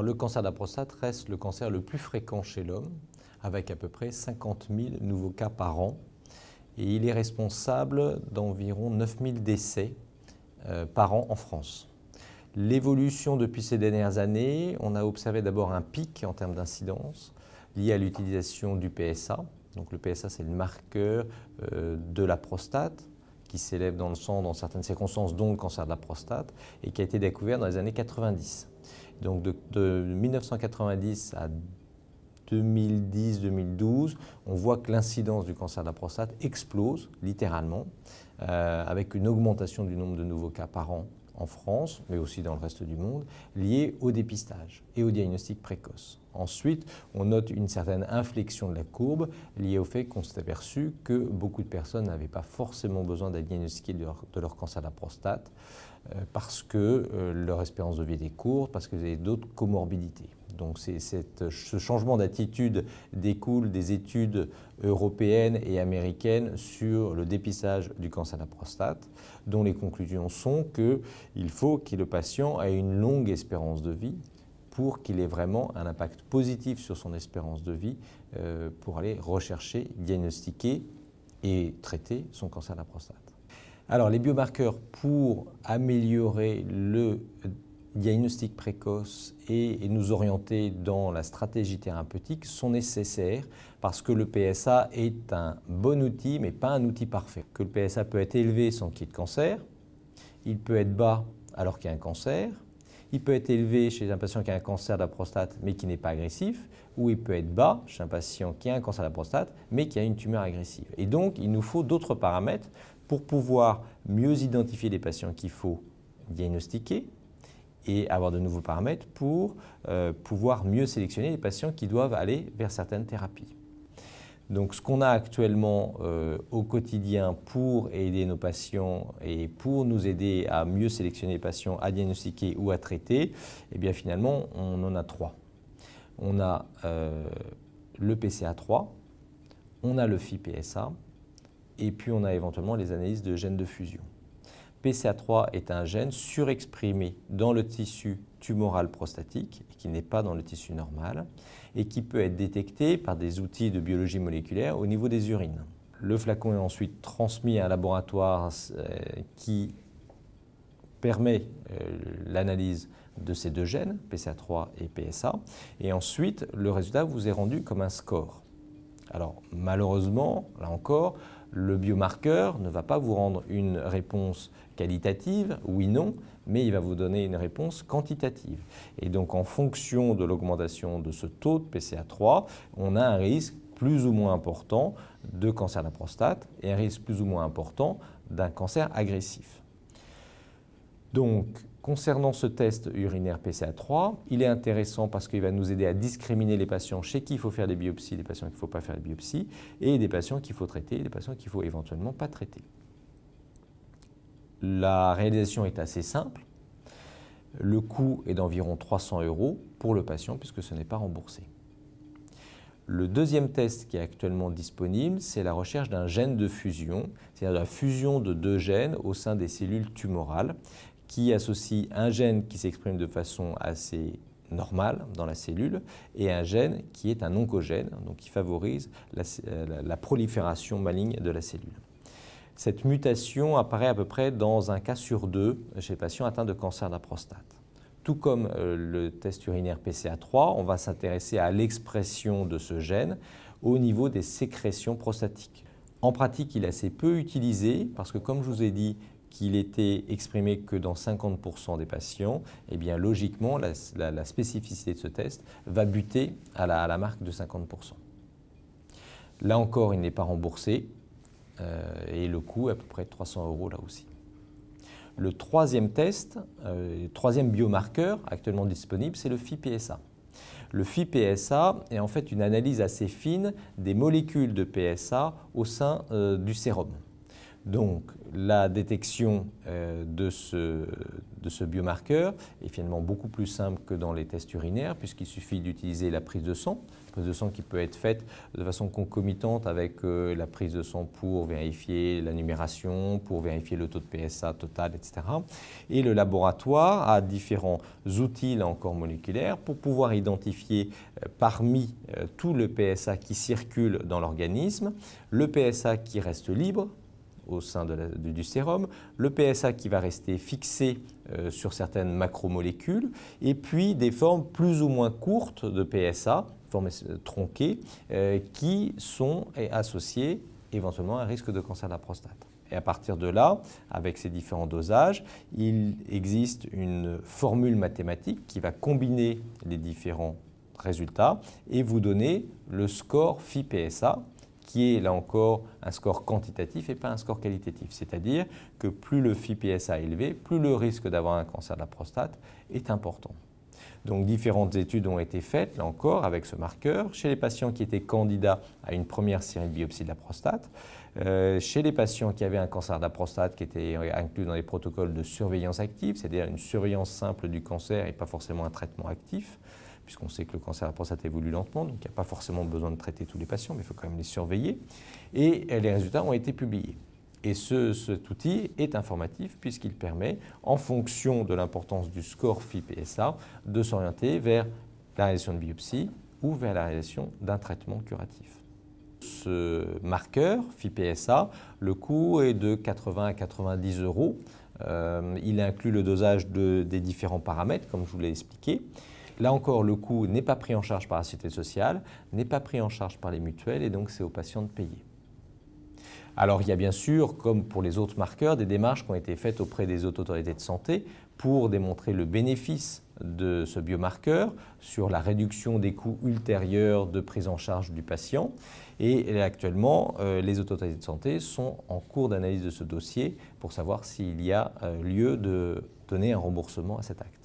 le cancer de la prostate reste le cancer le plus fréquent chez l'homme, avec à peu près 50 000 nouveaux cas par an. Et il est responsable d'environ 9 000 décès euh, par an en France. L'évolution depuis ces dernières années, on a observé d'abord un pic en termes d'incidence lié à l'utilisation du PSA. Donc le PSA, c'est le marqueur euh, de la prostate qui s'élève dans le sang dans certaines circonstances, dont le cancer de la prostate, et qui a été découvert dans les années 90. Donc de, 1990 à 2010-2012, on voit que l'incidence du cancer de la prostate explose littéralement, euh, avec une augmentation du nombre de nouveaux cas par an en France, mais aussi dans le reste du monde, liées au dépistage et au diagnostic précoce. Ensuite, on note une certaine inflexion de la courbe liée au fait qu'on s'est aperçu que beaucoup de personnes n'avaient pas forcément besoin d'être diagnostiquées de, leur, cancer de la prostate euh, parce que euh, leur espérance de vie était courte, parce qu'ils avaient d'autres comorbidités. Donc ce changement d'attitude découle des études européennes et américaines sur le dépistage du cancer de la prostate, dont les conclusions sont qu'il faut que le patient ait une longue espérance de vie pour qu'il ait vraiment un impact positif sur son espérance de vie euh, pour aller rechercher, diagnostiquer et traiter son cancer de la prostate. Alors les biomarqueurs pour améliorer le diagnostic précoce et, nous orienter dans la stratégie thérapeutique sont nécessaires parce que le PSA est un bon outil, mais pas un outil parfait. Que le PSA peut être élevé sans qu'il y ait de cancer, il peut être bas alors qu'il y a un cancer, il peut être élevé chez un patient qui a un cancer de la prostate mais qui n'est pas agressif, ou il peut être bas chez un patient qui a un cancer de la prostate mais qui a une tumeur agressive. Et donc, il nous faut d'autres paramètres pour pouvoir mieux identifier les patients qu'il faut diagnostiquer, et avoir de nouveaux paramètres pour euh, pouvoir mieux sélectionner les patients qui doivent aller vers certaines thérapies. Donc ce qu'on a actuellement euh, au quotidien pour aider nos patients et pour nous aider à mieux sélectionner les patients à diagnostiquer ou à traiter, eh bien finalement on en a trois. On a euh, le PCA3, on a le FIPSA et puis on a éventuellement les analyses de gènes de fusion. PCA3 est un gène surexprimé dans le tissu tumoral prostatique, qui n'est pas dans le tissu normal, et qui peut être détecté par des outils de biologie moléculaire au niveau des urines. Le flacon est ensuite transmis à un laboratoire euh, qui permet euh, l'analyse de ces deux gènes, PCA3 et PSA, et ensuite le résultat vous est rendu comme un score. Alors malheureusement, là encore, le biomarqueur ne va pas vous rendre une réponse qualitative, oui, non, mais il va vous donner une réponse quantitative. Et donc en fonction de l'augmentation de ce taux de PCA3, on a un risque plus ou moins important de cancer de la prostate et un risque plus ou moins important d'un cancer agressif. Donc Concernant ce test urinaire PCA3, il est intéressant parce qu'il va nous aider à discriminer les patients chez qui il faut faire des biopsies, des patients qu'il ne faut pas faire des biopsies, et des patients qu'il faut traiter, et des patients qu'il faut éventuellement pas traiter. La réalisation est assez simple. Le coût est d'environ 300 euros pour le patient puisque ce n'est pas remboursé. Le deuxième test qui est actuellement disponible, c'est la recherche d'un gène de fusion, c'est-à-dire la fusion de deux gènes au sein des cellules tumorales qui associe un gène qui s'exprime de façon assez normale dans la cellule et un gène qui est un oncogène, donc qui favorise euh, la, prolifération maligne de la cellule. Cette mutation apparaît à peu près dans un cas sur deux chez les patients atteints de cancer de la prostate. Tout comme euh, le test urinaire PCA3, on va s'intéresser à l'expression de ce gène au niveau des sécrétions prostatiques. En pratique, il est assez peu utilisé parce que, comme je vous ai dit, qu'il était exprimé que dans 50% des patients, et eh bien logiquement, la, spécificité de ce test va buter à la, marque de 50%. Là encore, il n'est pas remboursé euh, et le coût est à peu près 300 euros là aussi. Le troisième test, le euh, troisième biomarqueur actuellement disponible, c'est le Phi-PSA. Le Phi-PSA est en fait une analyse assez fine des molécules de PSA au sein euh, du sérum donc la détection euh, de, ce, biomarqueur est finalement beaucoup plus simple que dans les tests urinaires, puisqu'il suffit d'utiliser la prise de sang, prise de sang qui peut être faite de façon concomitante avec euh, la prise de sang pour vérifier la numération, pour vérifier le taux de PSA total, etc. Et le laboratoire a différents outils, encore moléculaires, pour pouvoir identifier euh, parmi tout le PSA qui circule dans l'organisme, le PSA qui reste libre au sein du, sérum, le PSA qui va rester fixé euh, sur certaines macromolécules, et puis des formes plus ou moins courtes de PSA, formes euh, tronquées, euh, qui sont associées éventuellement à un risque de cancer de la prostate. Et à partir de là, avec ces différents dosages, il existe une formule mathématique qui va combiner les différents résultats et vous donner le score phi-PSA qui est là encore un score quantitatif et pas un score qualitatif. C'est-à-dire que plus le FIPS est élevé, plus le risque d'avoir un cancer de la prostate est important. Donc différentes études ont été faites, là encore, avec ce marqueur, chez les patients qui étaient candidats à une première série de biopsie de la prostate, euh, chez les patients qui avaient un cancer de la prostate qui était inclus dans les protocoles de surveillance active, c'est-à-dire une surveillance simple du cancer et pas forcément un traitement actif, puisqu'on sait que le cancer de la prostate évolue lentement, donc il n'y a pas forcément besoin de traiter tous les patients, mais il faut quand même les surveiller. Et euh, les résultats ont été publiés. Et cet outil est informatif puisqu'il permet, en fonction de l'importance du score FIPSA, de s'orienter vers la réalisation de biopsie ou vers la réalisation d'un traitement curatif ce marqueur, FIPSA, le coût est de 80 à 90 euros. Euh, il inclut le dosage des différents paramètres, comme je vous l'ai expliqué. Là encore, le coût n'est pas pris en charge par la Sécurité sociale, n'est pas pris en charge par les mutuelles, et donc c'est aux patients de payer. Alors il y a bien sûr, comme pour les autres marqueurs, des démarches qui ont été faites auprès des autorités de santé pour démontrer le bénéfice de ce biomarqueur sur la réduction des coûts ultérieurs de prise en charge du patient. Et actuellement, euh, les autorités de santé sont en cours d'analyse de ce dossier pour savoir s'il y a euh, lieu de donner un remboursement à cet acte.